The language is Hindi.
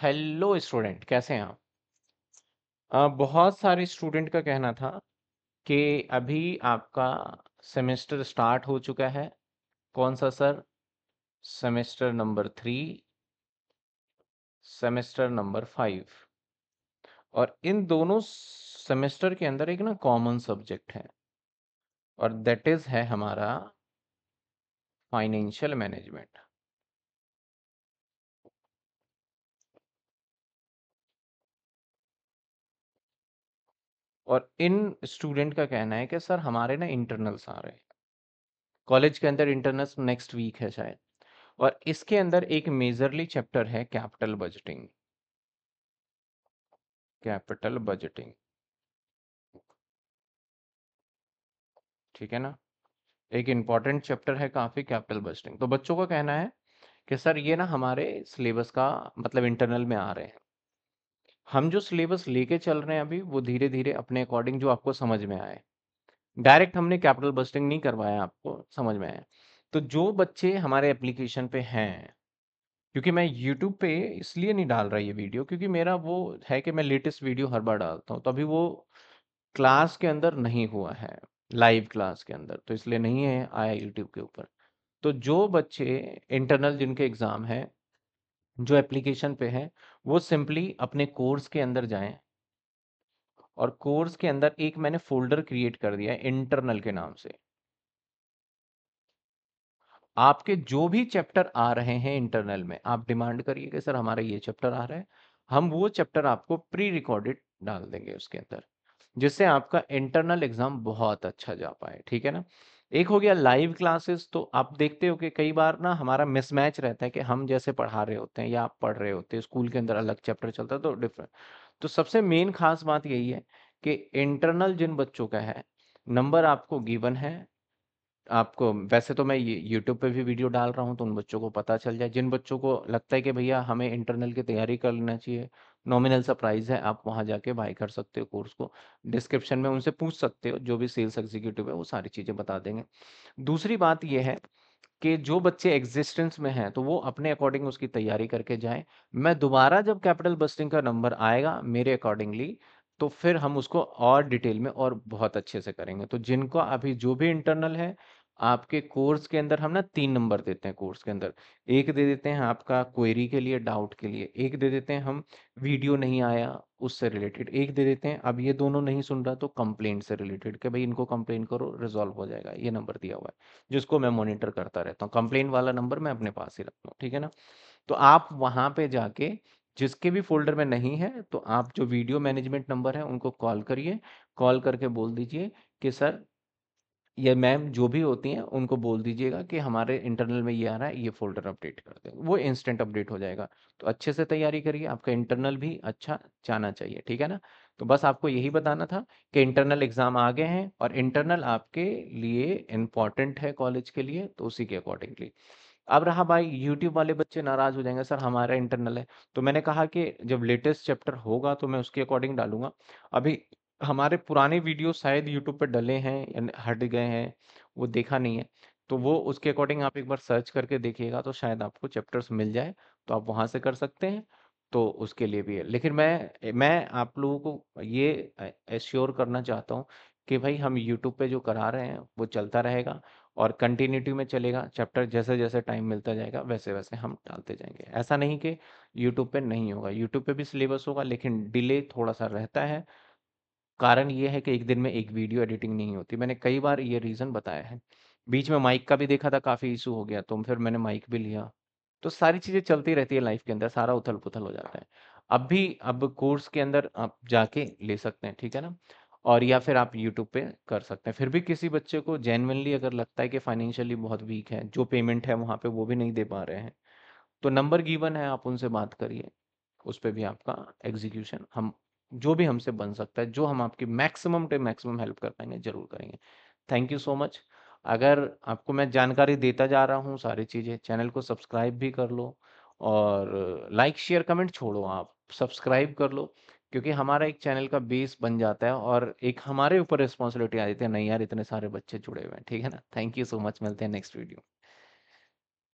हेलो स्टूडेंट कैसे हैं आप बहुत सारे स्टूडेंट का कहना था कि अभी आपका सेमेस्टर स्टार्ट हो चुका है कौन सा sir semester number three semester number five और इन दोनों सेमेस्टर के अंदर एक ना कॉमन सब्जेक्ट है और दैट इज है हमारा फाइनेंशियल मैनेजमेंट और इन स्टूडेंट का कहना है कि सर हमारे ना इंटरनल्स आ रहे हैं कॉलेज के अंदर इंटरनल्स नेक्स्ट वीक है शायद और इसके अंदर एक मेजरली चैप्टर है कैपिटल बजटिंग कैपिटल बजटिंग ठीक है ना एक इंपॉर्टेंट चैप्टर है काफ़ी कैपिटल बजटिंग तो बच्चों का कहना है कि सर ये ना हमारे सिलेबस का मतलब इंटरनल में आ रहे हैं हम जो सिलेबस लेके चल रहे हैं अभी वो धीरे धीरे अपने अकॉर्डिंग जो आपको समझ में आए डायरेक्ट हमने कैपिटल बस्टिंग नहीं करवाया आपको समझ में आया तो जो बच्चे हमारे एप्लीकेशन पे हैं क्योंकि मैं यूट्यूब पे इसलिए नहीं डाल रहा ये वीडियो क्योंकि मेरा वो है कि मैं लेटेस्ट वीडियो हर बार डालता हूँ तो अभी वो क्लास के अंदर नहीं हुआ है लाइव क्लास के अंदर तो इसलिए नहीं है आया यूट्यूब के ऊपर तो जो बच्चे इंटरनल जिनके एग्ज़ाम हैं जो एप्लीकेशन पे हैं वो सिंपली अपने कोर्स के अंदर जाएं और कोर्स के अंदर एक मैंने फोल्डर क्रिएट कर दिया इंटरनल के नाम से आपके जो भी चैप्टर आ रहे हैं इंटरनल में आप डिमांड करिए कि सर हमारा ये चैप्टर आ रहा है हम वो चैप्टर आपको प्री रिकॉर्डेड डाल देंगे उसके अंदर जिससे आपका इंटरनल एग्जाम बहुत अच्छा जा पाए ठीक है ना एक हो गया लाइव क्लासेस तो आप देखते हो कि कई बार ना हमारा मिसमैच रहता है कि हम जैसे पढ़ा रहे होते हैं या आप पढ़ रहे होते हैं स्कूल के अंदर अलग चैप्टर चलता है तो डिफरेंट तो सबसे मेन खास बात यही है कि इंटरनल जिन बच्चों का है नंबर आपको गिवन है आपको वैसे तो मैं यूट्यूब पे भी वीडियो डाल रहा हूँ तो उन बच्चों को पता चल जाए जिन बच्चों को लगता है कि भैया हमें इंटरनल की तैयारी कर लेना चाहिए नॉमिनल सा प्राइस है आप वहाँ जाके बाय कर सकते हो कोर्स को डिस्क्रिप्शन में उनसे पूछ सकते हो जो भी सेल्स एग्जीक्यूटिव है वो सारी चीज़ें बता देंगे दूसरी बात ये है कि जो बच्चे एग्जिस्टेंस में हैं तो वो अपने अकॉर्डिंग उसकी तैयारी करके जाएं मैं दोबारा जब कैपिटल बस्टिंग का नंबर आएगा मेरे अकॉर्डिंगली तो फिर हम उसको और डिटेल में और बहुत अच्छे से करेंगे तो जिनको अभी जो भी इंटरनल है आपके कोर्स के अंदर हम ना तीन नंबर देते हैं कोर्स के अंदर एक दे देते हैं आपका क्वेरी के लिए डाउट के लिए एक दे देते हैं हम वीडियो नहीं आया उससे रिलेटेड एक दे देते हैं अब ये दोनों नहीं सुन रहा तो कंप्लेंट से रिलेटेड कि भाई इनको कंप्लेन करो रिजॉल्व हो जाएगा ये नंबर दिया हुआ है जिसको मैं मॉनिटर करता रहता हूँ कंप्लेन वाला नंबर मैं अपने पास ही रखता हूँ ठीक है ना तो आप वहाँ पे जाके जिसके भी फोल्डर में नहीं है तो आप जो वीडियो मैनेजमेंट नंबर है उनको कॉल करिए कॉल करके बोल दीजिए कि सर या मैम जो भी होती हैं उनको बोल दीजिएगा कि हमारे इंटरनल में ये आ रहा है ये फोल्डर अपडेट कर दें वो इंस्टेंट अपडेट हो जाएगा तो अच्छे से तैयारी करिए आपका इंटरनल भी अच्छा जाना चाहिए ठीक है ना तो बस आपको यही बताना था कि इंटरनल एग्ज़ाम आ गए हैं और इंटरनल आपके लिए इम्पॉर्टेंट है कॉलेज के लिए तो उसी के अकॉर्डिंगली अब रहा भाई यूट्यूब वाले बच्चे नाराज़ हो जाएंगे सर हमारा इंटरनल है तो मैंने कहा कि जब लेटेस्ट चैप्टर होगा तो मैं उसके अकॉर्डिंग डालूंगा अभी हमारे पुराने वीडियो शायद यूट्यूब पे डले हैं या हट गए हैं वो देखा नहीं है तो वो उसके अकॉर्डिंग आप एक बार सर्च करके देखिएगा तो शायद आपको चैप्टर्स मिल जाए तो आप वहाँ से कर सकते हैं तो उसके लिए भी है लेकिन मैं मैं आप लोगों को ये एश्योर करना चाहता हूँ कि भाई हम यूट्यूब पे जो करा रहे हैं वो चलता रहेगा और कंटिन्यूटी में चलेगा चैप्टर जैसे जैसे टाइम मिलता जाएगा वैसे वैसे हम डालते जाएंगे ऐसा नहीं कि यूट्यूब पे नहीं होगा यूट्यूब पे भी सिलेबस होगा लेकिन डिले थोड़ा सा रहता है कारण ये है कि एक दिन में एक वीडियो एडिटिंग नहीं होती मैंने कई बार ये रीज़न बताया है बीच में माइक का भी देखा था काफ़ी इशू हो गया तो फिर मैंने माइक भी लिया तो सारी चीज़ें चलती रहती है लाइफ के अंदर सारा उथल पुथल हो जाता है अब भी अब कोर्स के अंदर आप जाके ले सकते हैं ठीक है ना और या फिर आप यूट्यूब पे कर सकते हैं फिर भी किसी बच्चे को जेनविनली अगर लगता है कि फाइनेंशियली बहुत वीक है जो पेमेंट है वहाँ पे वो भी नहीं दे पा रहे हैं तो नंबर गिवन है आप उनसे बात करिए उस पर भी आपका एग्जीक्यूशन हम जो भी हमसे बन सकता है जो हम आपकी मैक्सिमम टू मैक्सिमम हेल्प कर पाएंगे जरूर करेंगे थैंक यू सो मच अगर आपको मैं जानकारी देता जा रहा हूँ सारी चीज़ें चैनल को सब्सक्राइब भी कर लो और लाइक शेयर कमेंट छोड़ो आप सब्सक्राइब कर लो क्योंकि हमारा एक चैनल का बेस बन जाता है और एक हमारे ऊपर रिस्पॉन्सिबिलिटी आ जाती है नहीं यार इतने सारे बच्चे जुड़े हुए हैं ठीक है ना थैंक यू सो मच मिलते हैं नेक्स्ट वीडियो